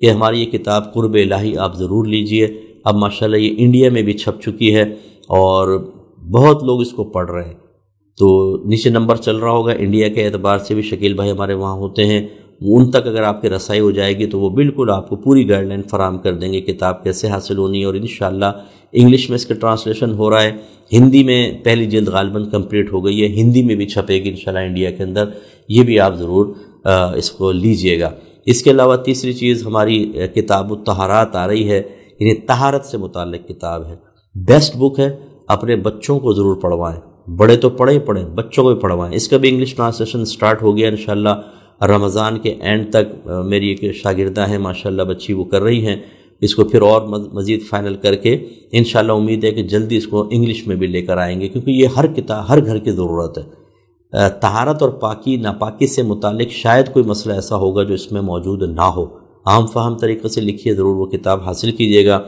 कि हमारी ये किताब कुरब लाही आप ज़रूर लीजिए अब माशाल्लाह ये इंडिया में भी छप चुकी है और बहुत लोग इसको पढ़ रहे हैं तो नीचे नंबर चल रहा होगा इंडिया के एतबार से भी शकील भाई हमारे वहाँ होते हैं उन तक अगर आपकी रसाई हो जाएगी तो वो बिल्कुल आपको पूरी गाइडलाइन फराम कर देंगे किताब कैसे हासिल होनी है और इन इंग्लिश में इसका ट्रांसलेशन हो रहा है हिंदी में पहली जल्द गालबन कंप्लीट हो गई है हिंदी में भी छपेगी इन इंडिया के अंदर ये भी आप ज़रूर इसको लीजिएगा इसके अलावा तीसरी चीज़ हमारी किताब तहारात आ रही है यानी तहारत से मुतल किताब है बेस्ट बुक है अपने बच्चों को ज़रूर पढ़वाएँ बड़े तो पढ़े ही पढ़ें बच्चों को भी पढ़वाएं इसका भी इंग्लिश ट्रांसलेशन स्टार्ट हो गया इन रमज़ान के एंड तक मेरी एक शागिरदा हैं माशाल्लाह बच्ची वो कर रही हैं इसको फिर और मज़ीद फाइनल करके इन उम्मीद है कि जल्दी इसको इंग्लिश में भी लेकर आएंगे क्योंकि ये हर किताब हर घर की ज़रूरत है तहारत और पाकी नापाकी से मुतक शायद कोई मसला ऐसा होगा जो इसमें मौजूद ना हो आम फाहम तरीक़े से लिखिए ज़रूर वो किताब हासिल कीजिएगा